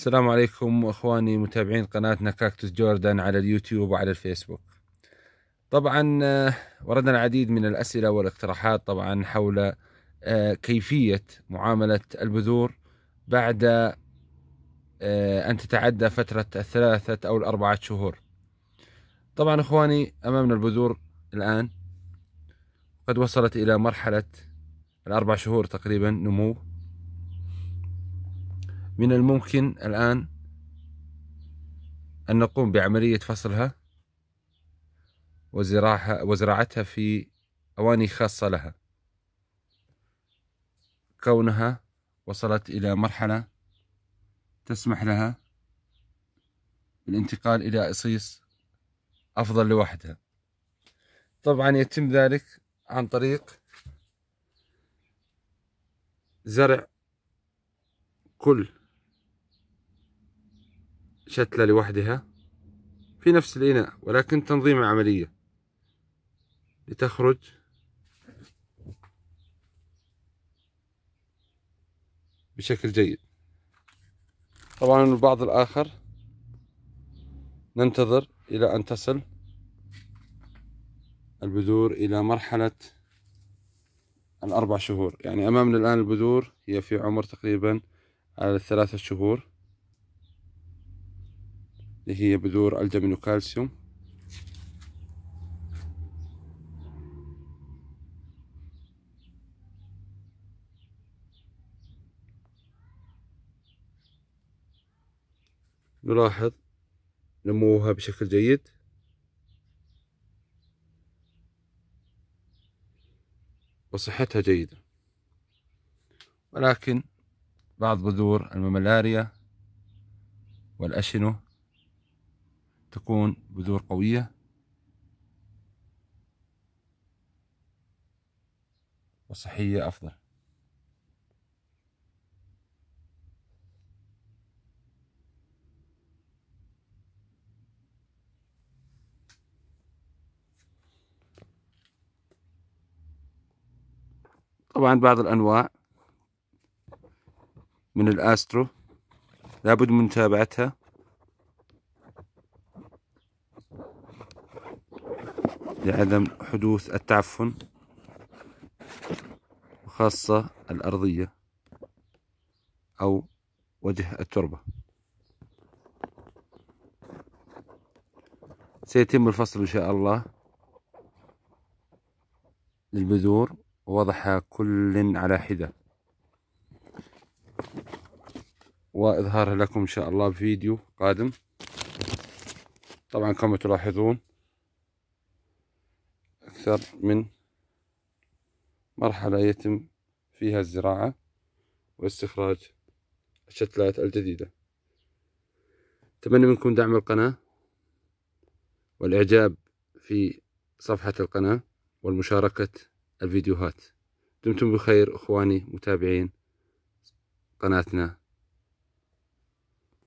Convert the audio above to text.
السلام عليكم اخواني متابعين قناتنا كاكتوس جوردن على اليوتيوب وعلى الفيسبوك طبعا آه، وردنا العديد من الاسئله والاقتراحات طبعا حول آه، كيفيه معامله البذور بعد آه، ان تتعدى فتره الثلاثه او الاربعه شهور طبعا اخواني امامنا البذور الان قد وصلت الى مرحله الاربع شهور تقريبا نمو من الممكن الآن أن نقوم بعملية فصلها وزراعها وزراعتها في أواني خاصة لها كونها وصلت إلى مرحلة تسمح لها بالانتقال إلى إصيص أفضل لوحدها طبعا يتم ذلك عن طريق زرع كل شتلة لوحدها في نفس الإناء ولكن تنظيم العملية لتخرج بشكل جيد طبعا البعض الآخر ننتظر إلى أن تصل البذور إلى مرحلة الأربع شهور يعني أمامنا الآن البذور هي في عمر تقريبا الثلاثة شهور اللي هي بذور الجمن وكالسيوم نلاحظ نموها بشكل جيد وصحتها جيدة ولكن بعض بذور المملاريا والأشنو تكون بذور قوية وصحية أفضل طبعا بعض الأنواع من الأسترو لابد من متابعتها لعدم حدوث التعفن وخاصة الأرضية أو وجه التربة سيتم الفصل إن شاء الله للبذور ووضعها كل على حدة وإظهارها لكم إن شاء الله في فيديو قادم طبعا كما تلاحظون أكثر من مرحلة يتم فيها الزراعة واستخراج الشتلات الجديدة أتمنى منكم دعم القناة والإعجاب في صفحة القناة والمشاركة الفيديوهات دمتم بخير أخواني متابعين قناتنا